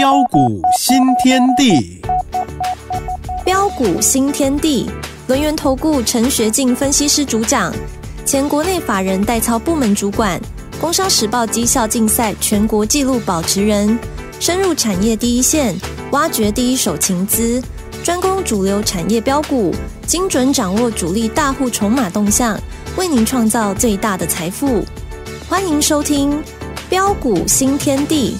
标股新天地，标股新天地，轮源投顾陈学进分析师主讲，前国内法人代操部门主管，工商时报绩效竞赛全国纪录保持人，深入产业第一线，挖掘第一手情资，专攻主流产业标股，精准掌握主力大户筹码动向，为您创造最大的财富。欢迎收听标股新天地。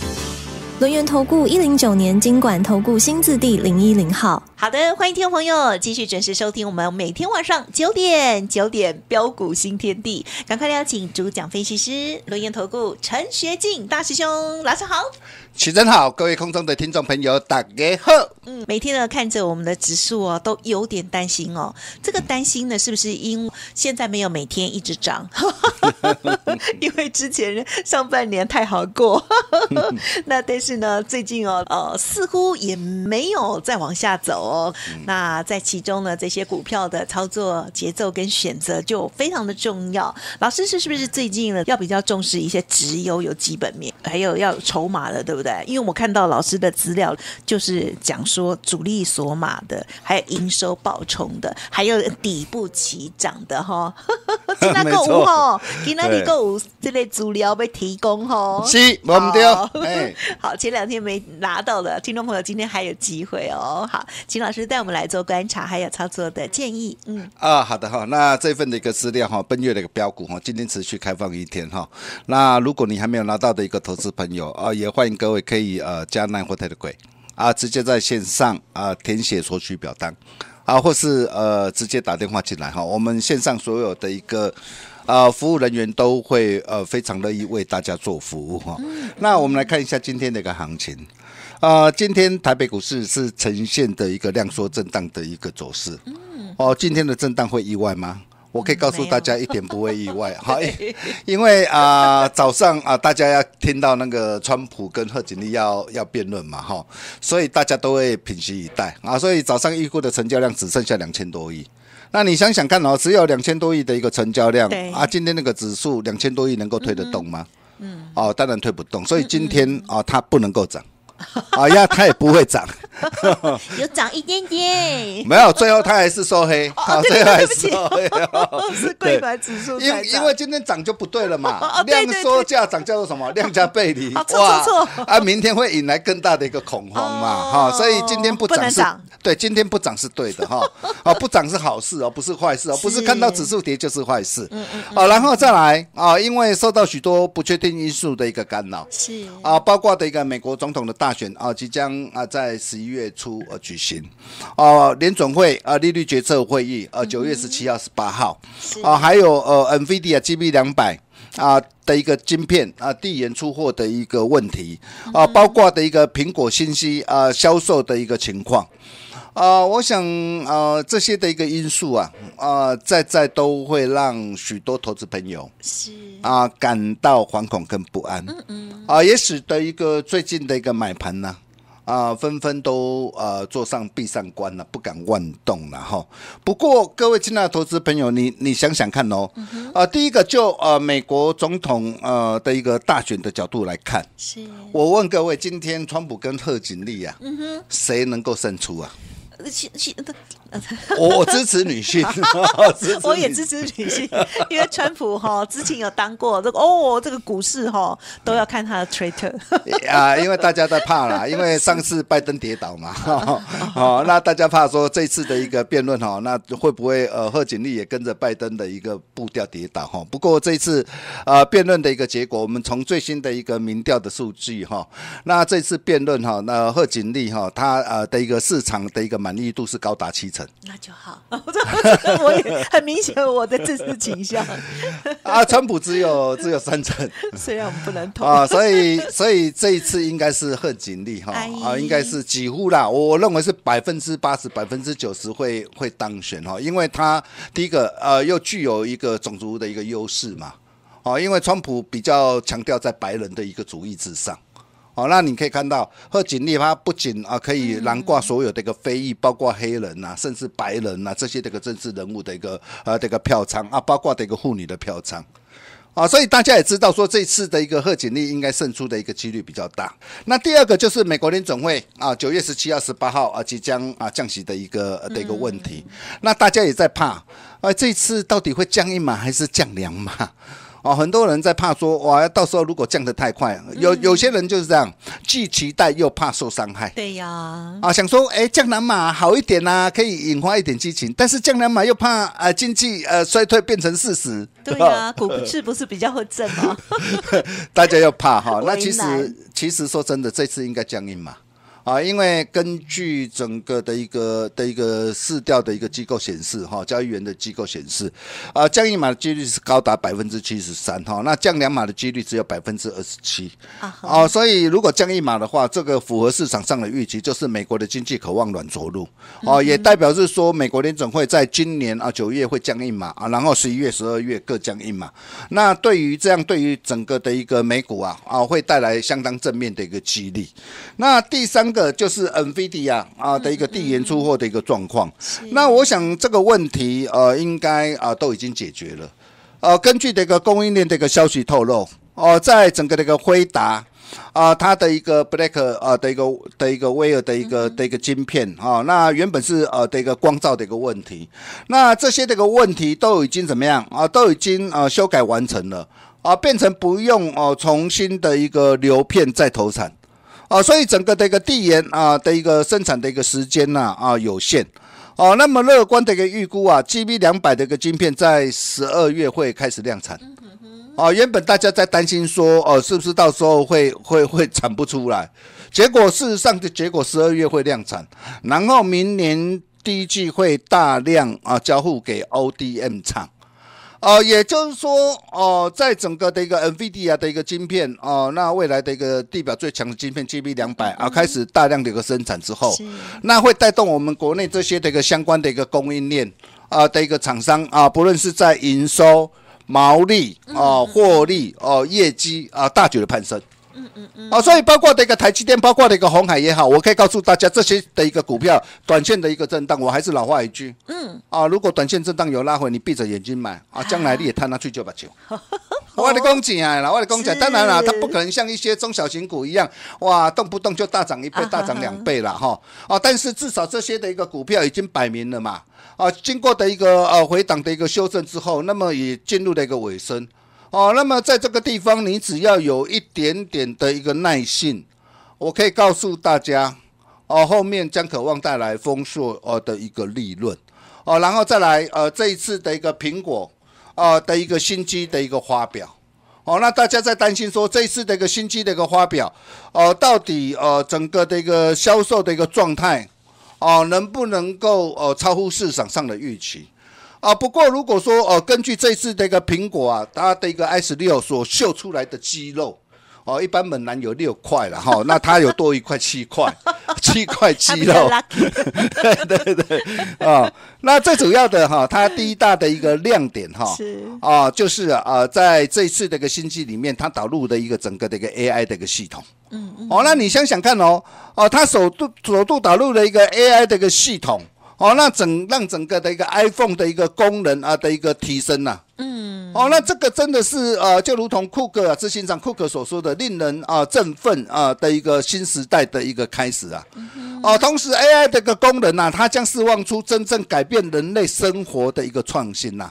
轮源投顾一零九年金管投顾新字地零一零号，好的，欢迎听众朋友继续准时收听我们每天晚上九点九点标股新天地，赶快邀请主讲分析师轮源投顾陈学进大师兄，老上好，起真好，各位空中的听众朋友大家好，嗯，每天呢看着我们的指数哦，都有点担心哦，这个担心呢是不是因现在没有每天一直涨，因为之前上半年太好过，那但是。是呢，最近哦，呃，似乎也没有再往下走哦。那在其中呢，这些股票的操作节奏跟选择就非常的重要。老师是是不是最近呢，要比较重视一些直邮有基本面，还有要筹码的，对不对？因为我看到老师的资料，就是讲说主力锁码的，还有营收爆冲的，还有底部起涨的哈。今 天购物哈，今天你购物这类资料被提供哈。是，我们对，好。前两天没拿到的听众朋友，今天还有机会哦。好，秦老师带我们来做观察，还有操作的建议。嗯，啊，好的哈。那这份的一个资料哈，奔月的一个标股哈，今天持续开放一天哈。那如果你还没有拿到的一个投资朋友啊，也欢迎各位可以呃加奈或泰的贵啊，直接在线上啊填写索取表单啊，或是呃直接打电话进来哈。我们线上所有的一个。啊，服务人员都会呃非常乐意为大家做服务哈。那我们来看一下今天的一个行情。呃，今天台北股市是呈现的一个量缩震荡的一个走势。嗯。哦，今天的震荡会意外吗？我可以告诉大家一点，不会意外。好，因为啊早上啊大家要听到那个川普跟贺锦丽要要辩论嘛哈，所以大家都会屏息以待啊。所以早上预估的成交量只剩下两千多亿。那你想想看哦，只有两千多亿的一个成交量啊，今天那个指数两千多亿能够推得动吗？嗯，哦，当然推不动，所以今天啊，它不能够涨。啊呀，它也不会涨，有涨一点点，没有，最后它还是收黑，啊，最后还是，是，对，因数，因为今天涨就不对了嘛，量缩价涨叫做什么？量价背离，错错错，啊，明天会引来更大的一个恐慌嘛，哈，所以今天不涨是，对，今天不涨是对的哈，啊，不涨是好事哦，不是坏事哦，不是看到指数跌就是坏事，嗯嗯，好，然后再来啊，因为受到许多不确定因素的一个干扰，是，啊，包括的一个美国总统的大。选啊，即将啊，在十一月初呃举行，哦，联准会啊利率决策会议呃九月十七号、十八号，啊，还有呃 NVIDIA GB 两百啊的一个晶片啊递延出货的一个问题啊，包括的一个苹果信息啊销售的一个情况。啊，我想，呃，这些的一个因素啊，呃，在在都会让许多投资朋友是啊感到惶恐跟不安，嗯嗯，啊也使得一个最近的一个买盘呢，啊纷纷都呃坐上壁上观了，不敢乱动了哈。不过各位亲爱的投资朋友，你你想想看哦，啊，第一个就呃美国总统呃的一个大选的角度来看，是我问各位，今天川普跟贺锦丽啊，嗯谁能够胜出啊？那其其他。我支持女性，我也支持女性，因为川普哈之前有当过这个哦，这个股市哈都要看他的 t t i o r 啊，因为大家在怕啦，因为上次拜登跌倒嘛，哦，那大家怕说这次的一个辩论哈，那会不会呃，贺锦丽也跟着拜登的一个步调跌倒哈？不过这一次呃辩论的一个结果，我们从最新的一个民调的数据哈，那这次辩论哈，那贺锦丽哈，他呃的一个市场的一个满意度是高达七成。那就好，我我也很明显我的支持倾向 啊，川普只有只有三成，虽然我们不能投啊，所以所以这一次应该是贺锦丽哈啊，应该是几乎啦，我认为是百分之八十、百分之九十会会当选哈，因为他第一个呃又具有一个种族的一个优势嘛，哦，因为川普比较强调在白人的一个主义之上。好，那你可以看到贺锦丽，她不仅啊可以囊括所有的一个非裔，包括黑人呐，甚至白人呐这些这个政治人物的一个呃这个票仓啊，包括的一个妇女的票仓啊，所以大家也知道说，这次的一个贺锦丽应该胜出的一个几率比较大。那第二个就是美国联总会啊，九月十七、二十八号啊即将啊降息的一个的一个问题，那大家也在怕，啊，这次到底会降一码还是降两码？哦，很多人在怕说哇，到时候如果降得太快，有有些人就是这样，既期待又怕受伤害。对呀，啊，想说哎，降两码好一点呐，可以引发一点激情，但是降两码又怕呃经济呃衰退变成事实。对呀，股 市不是比较会震吗？大家又怕哈，那其实其实说真的，这次应该降一码。啊，因为根据整个的一个的一个市调的一个机构显示，哈，交易员的机构显示，啊，降一码的几率是高达百分之七十三，哈，那降两码的几率只有百分之二十七，啊，哦，所以如果降一码的话，这个符合市场上的预期，就是美国的经济渴望软着陆，哦，也代表是说美国联准会在今年啊九月会降一码啊，然后十一月、十二月各降一码，那对于这样对于整个的一个美股啊啊，会带来相当正面的一个激励。那第三个。呃，就是 NVIDIA 啊的一个递延出货的一个状况。那我想这个问题呃应该啊都已经解决了。呃，根据这个供应链的一个消息透露，哦，在整个这个辉达啊，它的一个 Black 啊的一个的一个威尔的一个的一个晶片啊，那原本是呃的一个光照的一个问题，那这些这个问题都已经怎么样啊？都已经呃修改完成了啊，变成不用哦重新的一个流片再投产。啊，所以整个的一个地缘啊的一个生产的一个时间呢啊有限，哦，那么乐观的一个预估啊，G B 两百的一个晶片在十二月会开始量产，啊，原本大家在担心说哦，是不是到时候会会会产不出来，结果事实上的结果十二月会量产，然后明年第一季会大量啊交付给 O D M 厂。哦，也就是说，哦，在整个的一个 NVIDIA 的一个晶片哦，那未来的一个地表最强的晶片 GB 两百啊，开始大量的一个生产之后，那会带动我们国内这些的一个相关的一个供应链啊的一个厂商啊，不论是在营收、毛利、哦、获利、哦、业绩啊，大举的攀升。啊，所以包括的一个台积电，包括的一个红海也好，我可以告诉大家，这些的一个股票短线的一个震荡，我还是老话一句，嗯，啊，如果短线震荡有拉回，你闭着眼睛买，啊，将来你也摊上去九八九，我的公仔啊，老外的公仔，当然了，它不可能像一些中小型股一样，哇，动不动就大涨一倍，大涨两倍了哈，啊，但是至少这些的一个股票已经摆明了嘛，啊，经过的一个呃回档的一个修正之后，那么也进入了一个尾声。哦，那么在这个地方，你只要有一点点的一个耐性，我可以告诉大家，哦，后面将渴望带来丰硕呃的一个利润，哦，然后再来呃这一次的一个苹果，呃的一个新机的一个发表，哦，那大家在担心说这一次的一个新机的一个发表，哦，到底呃整个的一个销售的一个状态，哦，能不能够呃超乎市场上的预期？啊，不过如果说哦，根据这次这个苹果啊，它的一个 S 六所秀出来的肌肉，哦，一般猛男有六块了哈，那它有多一块七块，七块肌肉，对对对啊，那最主要的哈，它第一大的一个亮点哈，是啊，就是啊，在这次这个新机里面，它导入的一个整个的一个 A I 的一个系统，嗯嗯，哦，那你想想看哦，哦，它首度首度导入了一个 A I 的一个系统。哦，那整让整个的一个 iPhone 的一个功能啊的一个提升呐，嗯，哦，那这个真的是呃，就如同库克啊，执行长库克所说的，令人啊振奋啊的一个新时代的一个开始啊。哦，同时 AI 的一个功能啊，它将释放出真正改变人类生活的一个创新呐。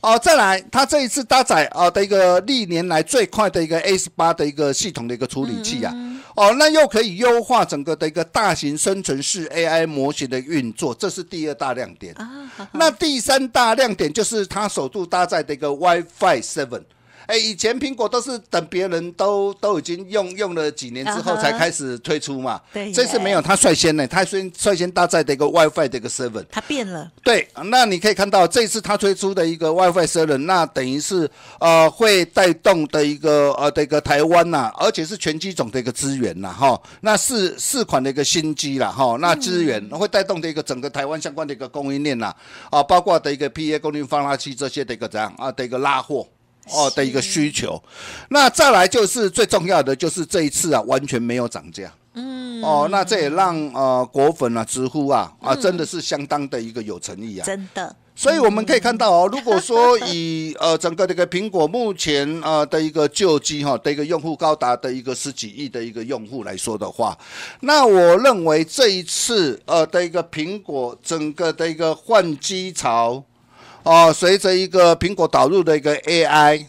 哦，再来，它这一次搭载啊、的一个历年来最快的一个 A8 的一个系统的一个处理器啊。哦，那又可以优化整个的一个大型生成式 AI 模型的运作，这是第二大亮点。那第三大亮点就是它首度搭载的一个 WiFi Seven。哎，以前苹果都是等别人都都已经用用了几年之后才开始推出嘛。对，这次没有他率先呢，他先率先搭载的一个 WiFi 的一个 seven，他变了。对，那你可以看到这次他推出的一个 WiFi seven，那等于是呃会带动的一个呃这个台湾呐，而且是全机种的一个资源呐哈。那四四款的一个新机啦哈，那资源会带动的一个整个台湾相关的一个供应链呐，啊，包括的一个 PA 供应放大器这些的一个怎样啊的一个拉货。哦的一个需求，那再来就是最重要的，就是这一次啊完全没有涨价，嗯，哦，那这也让呃果粉啊直呼啊啊真的是相当的一个有诚意啊，真的。所以我们可以看到哦，如果说以呃整个这个苹果目前呃的一个旧机哈的一个用户高达的一个十几亿的一个用户来说的话，那我认为这一次呃的一个苹果整个的一个换机潮。哦，随着一个苹果导入的一个 AI，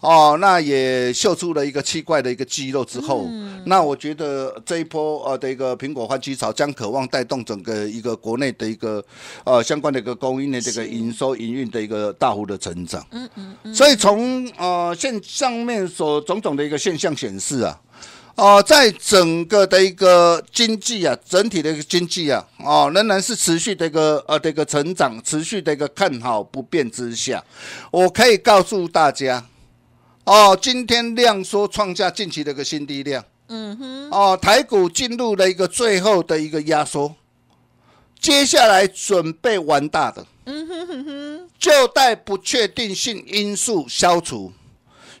哦，那也秀出了一个奇怪的一个肌肉之后，那我觉得这一波呃的一个苹果换机潮将渴望带动整个一个国内的一个呃相关的一个供应链这个营收营运的一个大幅的成长。嗯嗯嗯。所以从呃现上面所种种的一个现象显示啊。哦，在整个的一个经济啊，整体的一个经济啊，哦，仍然是持续的一个呃的一个成长，持续的一个看好不变之下，我可以告诉大家，哦，今天量缩创下近期的一个新低量，嗯哼，哦，台股进入了一个最后的一个压缩，接下来准备玩大的，嗯哼哼哼，就待不确定性因素消除，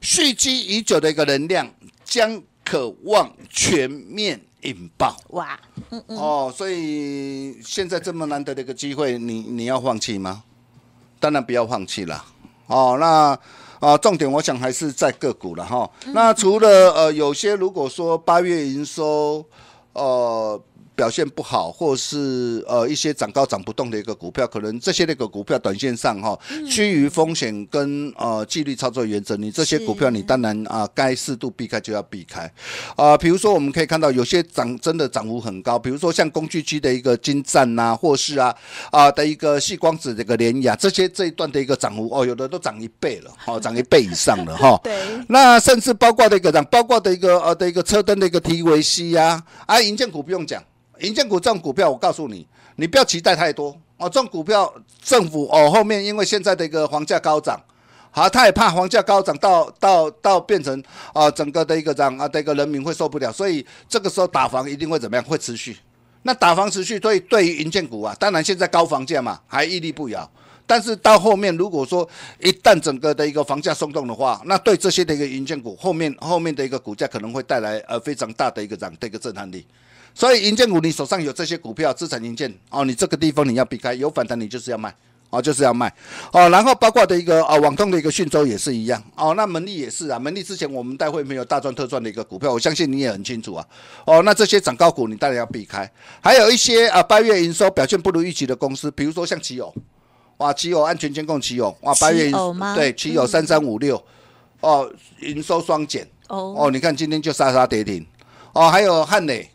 蓄积已久的一个能量将。渴望全面引爆哇，哦，所以现在这么难得的一个机会，你你要放弃吗？当然不要放弃了哦。那啊，重点我想还是在个股了哈。那除了呃，有些如果说八月营收，呃。表现不好，或是呃一些涨高涨不动的一个股票，可能这些那个股票短线上哈，趋于风险跟呃纪律操作原则，你这些股票你当然啊该适度避开就要避开，啊比如说我们可以看到有些涨真的涨幅很高，比如说像工具机的一个金赞呐，或是啊啊的一个细光子这个联雅这些这一段的一个涨幅哦，有的都涨一倍了，哦 涨一倍以上了哈，对，那甚至包括的一个涨包括的一个呃的一个车灯的一个 TVC 呀，啊银建股不用讲。银建股这种股票，我告诉你，你不要期待太多哦。这种股票，政府哦后面因为现在的一个房价高涨，好，他也怕房价高涨到到到变成啊整个的一个涨啊的一个人民会受不了，所以这个时候打房一定会怎么样？会持续。那打房持续，所以对于银建股啊，当然现在高房价嘛还屹立不摇，但是到后面如果说一旦整个的一个房价松动的话，那对这些的一个银建股后面后面的一个股价可能会带来呃非常大的一个涨的一个震撼力。所以银建股，你手上有这些股票，资产银建哦，你这个地方你要避开，有反弹你就是要卖哦，就是要卖哦。然后包括的一个啊，网通的一个讯州也是一样哦。那门力也是啊，门力之前我们大会没有大赚特赚的一个股票，我相信你也很清楚啊。哦，那这些涨高股你当然要避开，还有一些啊，八月营收表现不如预期的公司，比如说像奇偶，哇，奇偶安全监控，奇偶哇，八月对奇偶三三五六哦，营收双减哦，哦，你看今天就杀杀跌停哦，还有汉磊。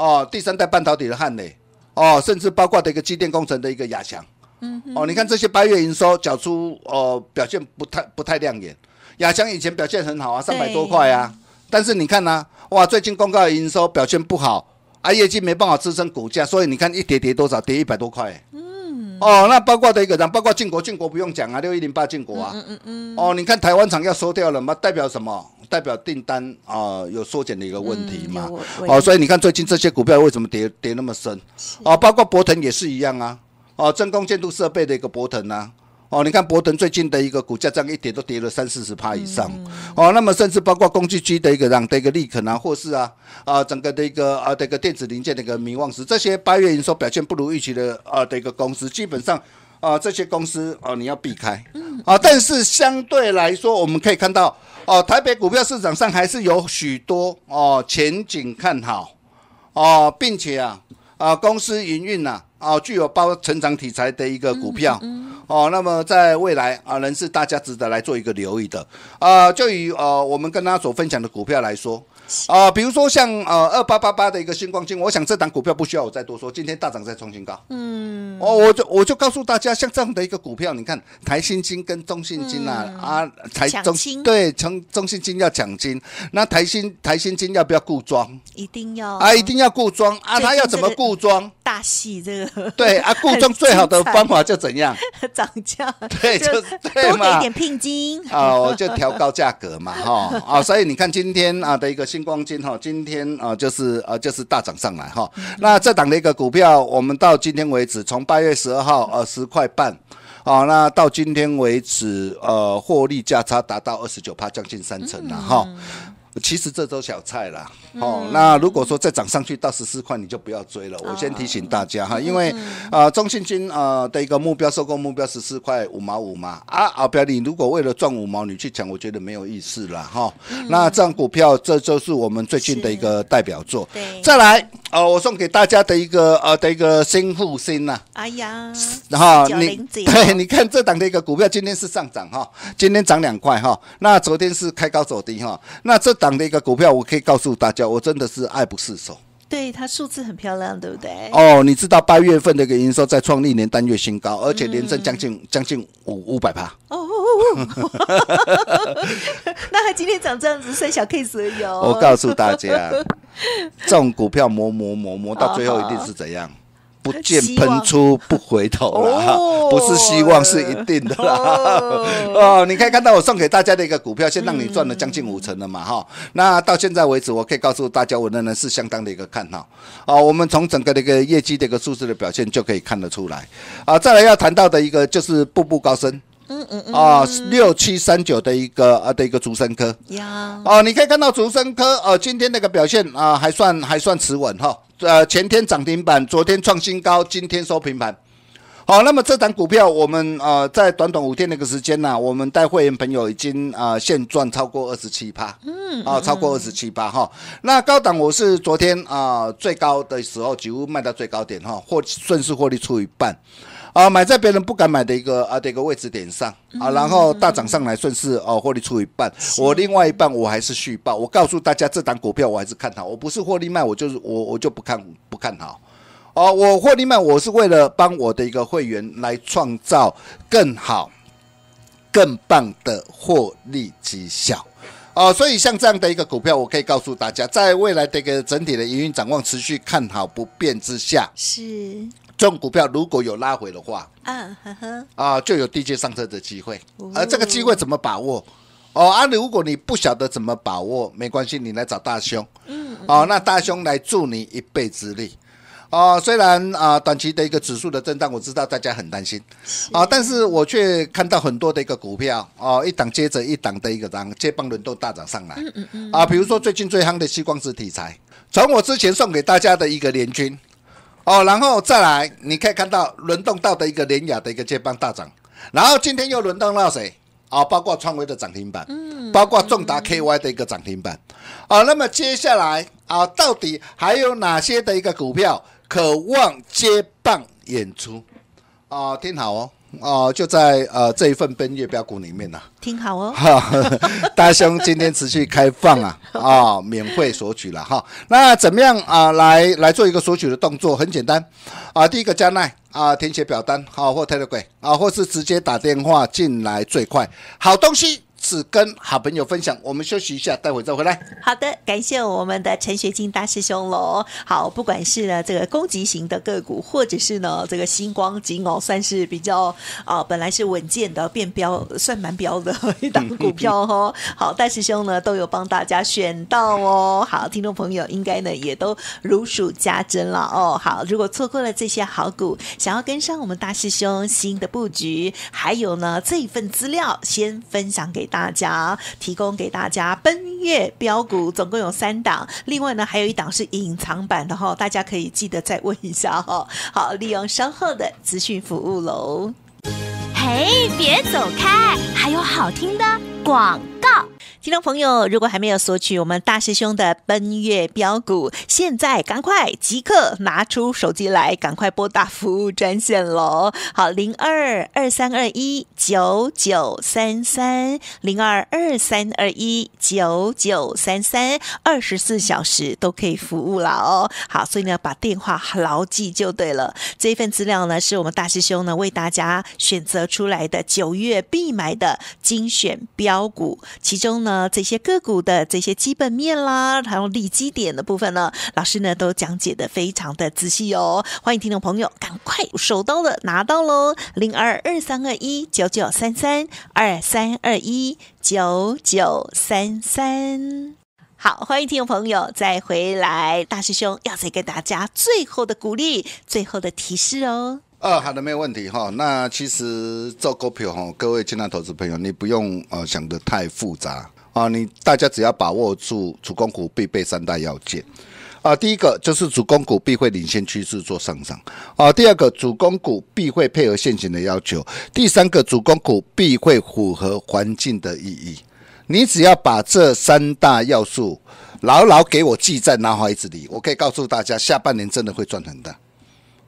哦，第三代半导体的汉磊，哦，甚至包括的一个机电工程的一个亚强，嗯，哦，你看这些八月营收缴出，哦，表现不太不太亮眼。亚强以前表现很好啊，三百多块啊，但是你看呢，哇，最近公告营收表现不好啊，业绩没办法支撑股价，所以你看一跌跌多少，跌一百多块。哦，那包括的一个厂，包括晋国，晋国不用讲啊，六一零八晋国啊。嗯嗯嗯。哦，你看台湾厂要收掉了嘛，代表什么？代表订单啊有缩减的一个问题嘛。哦，所以你看最近这些股票为什么跌跌那么深？哦，包括博腾也是一样啊。哦，真空建筑设备的一个博腾啊。哦，你看博腾最近的一个股价，涨一点都跌了三四十趴以上。哦，那么甚至包括工具机的一个，这样的一个利肯啊，或是啊啊整个的一个啊的一个电子零件的一个名望斯，这些八月营收表现不如预期的啊的一个公司，基本上啊这些公司啊你要避开啊。但是相对来说，我们可以看到哦，台北股票市场上还是有许多哦前景看好哦，并且啊啊公司营运呐啊具有包成长题材的一个股票。哦，那么在未来啊，仍是大家值得来做一个留意的啊。就以呃我们跟他所分享的股票来说。啊，比如说像呃二八八八的一个星光金，我想这档股票不需要我再多说，今天大涨再创新高。嗯。哦，我就我就告诉大家，像这样的一个股票，你看台新金跟中信金啊，啊台中对，从中信金要奖金，那台新台新金要不要固装？一定要。啊，一定要固装啊，他要怎么固装？大戏这个。对啊，固装最好的方法就怎样？涨价。对就对嘛。多给点聘金。哦，就调高价格嘛，哈啊，所以你看今天啊的一个新。光金哈，今天啊，就是呃，就是大涨上来哈。那这档的一个股票，我们到今天为止，从八月十二号呃十块半，啊，那到今天为止，呃，获利价差达到二十九%，将近三成了哈。其实这都小菜啦，哦，那如果说再涨上去到十四块，你就不要追了。我先提醒大家哈，因为啊，中信金啊的一个目标收购目标十四块五毛五嘛，啊，阿标你如果为了赚五毛你去抢，我觉得没有意思了哈。那这档股票这就是我们最近的一个代表作。对，再来哦，我送给大家的一个啊的一个新护新呐。哎呀，然后你对，你看这档的一个股票今天是上涨哈，今天涨两块哈，那昨天是开高走低哈，那这档。那的一个股票，我可以告诉大家，我真的是爱不释手。对它数字很漂亮，对不对？哦，你知道八月份的一个营收在创历年单月新高，而且连增将近将近五五百趴。哦，那它今天长这样子，算小 case 有。我告诉大家，这种股票磨磨磨磨到最后一定是怎样？不见喷出不回头了哈，不是希望是一定的啦。哦，你可以看到我送给大家的一个股票，先让你赚了将近五成了嘛哈。那到现在为止，我可以告诉大家，我仍然是相当的一个看好。哦，我们从整个的一个业绩的一个数字的表现就可以看得出来。啊，再来要谈到的一个就是步步高升。嗯嗯嗯啊，六七三九的一个啊的一个竹生科呀哦，你可以看到竹生科哦，今天那个表现啊还算还算持稳哈，呃前天涨停板，昨天创新高，今天收平盘。好，那么这档股票我们啊在短短五天那个时间呢，我们带会员朋友已经啊现赚超过二十七趴，嗯啊超过二十七趴哈。那高档我是昨天啊最高的时候几乎卖到最高点哈，获顺势获利出一半。啊，买在别人不敢买的一个啊这个位置点上啊，然后大涨上来顺势哦，获利出一半，我另外一半我还是续报。我告诉大家，这档股票我还是看好，我不是获利卖，我就是我，我就不看不看好。哦，我获利卖，我是为了帮我的一个会员来创造更好、更棒的获利绩效。哦，所以像这样的一个股票，我可以告诉大家，在未来的个整体的营运展望持续看好不变之下，是。种股票如果有拉回的话，呵呵，啊，就有低阶上车的机会，而这个机会怎么把握？哦啊，如果你不晓得怎么把握，没关系，你来找大兄。嗯，哦，那大兄来助你一臂之力，哦，虽然啊短期的一个指数的震荡，我知道大家很担心啊，但是我却看到很多的一个股票，哦，一档接着一档的一个档接棒轮动大涨上来，嗯嗯嗯，啊，比如说最近最夯的西光子题材，从我之前送给大家的一个联军。哦，然后再来，你可以看到轮动到的一个联雅的一个接棒大涨，然后今天又轮动到谁？啊，包括创维的涨停板，嗯，包括重达 KY 的一个涨停板，啊，那么接下来啊，到底还有哪些的一个股票渴望接棒演出？啊，听好哦。哦，就在呃这一份奔月标股里面呢，挺好哦。哈，大兄今天持续开放啊，啊，免费索取了哈。那怎么样啊？来来做一个索取的动作，很简单啊。第一个加奈啊，填写表单好，或 Telegram 啊，或是直接打电话进来最快。好东西。只跟好朋友分享。我们休息一下，待会再回来。好的，感谢我们的陈学金大师兄喽。好，不管是呢这个攻击型的个股，或者是呢这个星光金哦，算是比较啊本来是稳健的变标，算蛮标的一 档股票哦。好，大师兄呢都有帮大家选到哦。好，听众朋友应该呢也都如数家珍了哦。好，如果错过了这些好股，想要跟上我们大师兄新的布局，还有呢这一份资料，先分享给。大家提供给大家奔月标股，总共有三档，另外呢还有一档是隐藏版的哈，大家可以记得再问一下哦，好利用稍后的资讯服务喽。嘿，别走开，还有好听的广。听众朋友，如果还没有索取我们大师兄的奔月标股，现在赶快即刻拿出手机来，赶快拨打服务专线喽！好，零二二三二一九九三三，零二二三二一九九三三，二十四小时都可以服务了哦。好，所以呢，把电话牢记就对了。这一份资料呢，是我们大师兄呢为大家选择出来的九月必买的精选标股，其中呢。呃，这些个股的这些基本面啦，还有利基点的部分呢，老师呢都讲解的非常的仔细哦。欢迎听众朋友，赶快手到的拿到喽，零二二三二一九九三三二三二一九九三三。好，欢迎听众朋友再回来。大师兄要再给大家最后的鼓励，最后的提示哦。呃，好的，没有问题哈。那其实做股票哈，各位进常投资朋友，你不用呃想的太复杂。啊，你大家只要把握住主攻股必备三大要件，啊，第一个就是主攻股必会领先趋势做上涨，啊，第二个主攻股必会配合现行的要求，第三个主攻股必会符合环境的意义。你只要把这三大要素牢牢给我记在脑海子里，我可以告诉大家，下半年真的会赚很大。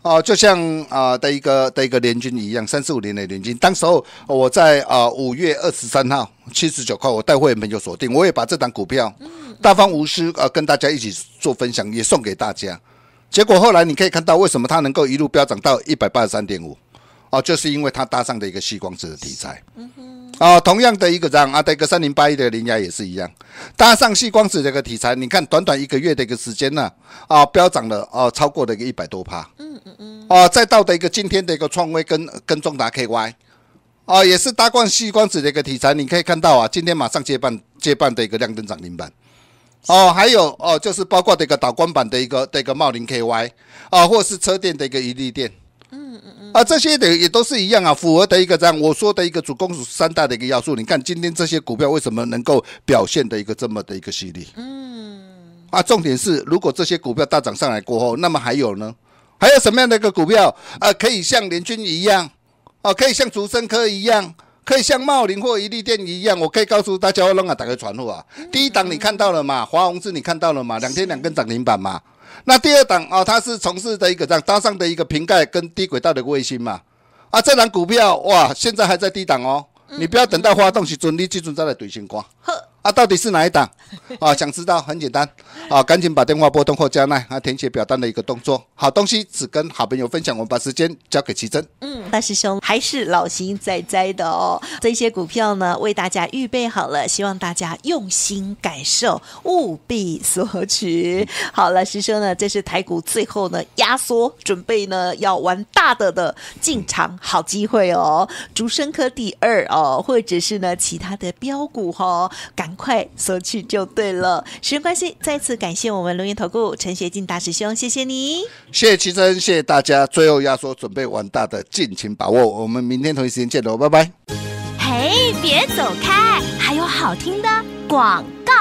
啊，就像啊的一个的一个联军一样，三四五年的联军。当时候我在啊五月二十三号七十九块，我带会员朋友锁定，我也把这档股票，大方无私啊跟大家一起做分享，也送给大家。结果后来你可以看到，为什么它能够一路飙涨到一百八十三点五。哦，就是因为它搭上的一个吸光子的题材，嗯哼，哦，同样的一个样啊，这个三零八一的零压也是一样，搭上吸光子的一个题材，你看短短一个月的一个时间呢，啊，飙涨了，啊，超过了一个一百多趴，嗯嗯嗯，啊，再到的一个今天的一个创威跟跟中达 KY，啊，也是搭上吸光子的一个题材，你可以看到啊，今天马上接棒接棒的一个亮灯涨停板，哦，还有哦，就是包括这个导光板的一个这个茂林 KY，啊，或是车电的一个一力电。啊，这些的也都是一样啊，符合的一个这样我说的一个主攻三大的一个要素。你看今天这些股票为什么能够表现的一个这么的一个犀利？嗯，啊，重点是如果这些股票大涨上来过后，那么还有呢？还有什么样的一个股票啊，可以像联军一样，啊，可以像竹生科一样，可以像茂林或伊利电一样？我可以告诉大家，我弄啊，打开传呼啊，第一档你看到了嘛？华宏志你看到了嘛？两天两根涨停板嘛？那第二档啊，它是从事的一个这样搭上的一个瓶盖跟低轨道的卫星嘛，啊，这档股票哇，现在还在低档哦，你不要等到发动时准，你记准再来怼新看。啊，到底是哪一档？啊，想知道？很简单，啊，赶紧把电话拨通或加奈啊，填写表单的一个动作。好东西只跟好朋友分享，我们把时间交给奇珍。嗯，大师兄还是老行在在的哦。这些股票呢，为大家预备好了，希望大家用心感受，务必索取。好了，师兄呢，这是台股最后呢压缩，准备呢要玩大的的进场好机会哦。竹生科第二哦，或者是呢其他的标股哈，赶。快收去就对了。时间关系，再次感谢我们龙岩投顾陈学进大师兄，谢谢你。谢谢奇珍，谢谢大家。最后压缩准备完大的，尽情把握。我们明天同一时间见喽，拜拜。嘿，别走开，还有好听的广告。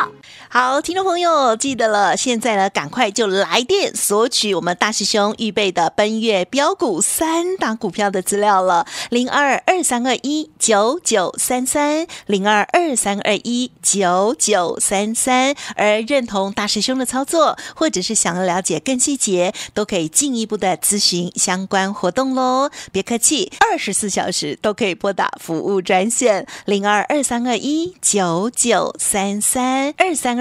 好，听众朋友记得了，现在呢，赶快就来电索取我们大师兄预备的奔月标股三档股票的资料了，零二二三二一九九三三零二二三二一九九三三。而认同大师兄的操作，或者是想要了解更细节，都可以进一步的咨询相关活动喽。别客气，二十四小时都可以拨打服务专线零二二三二一九九三三二三。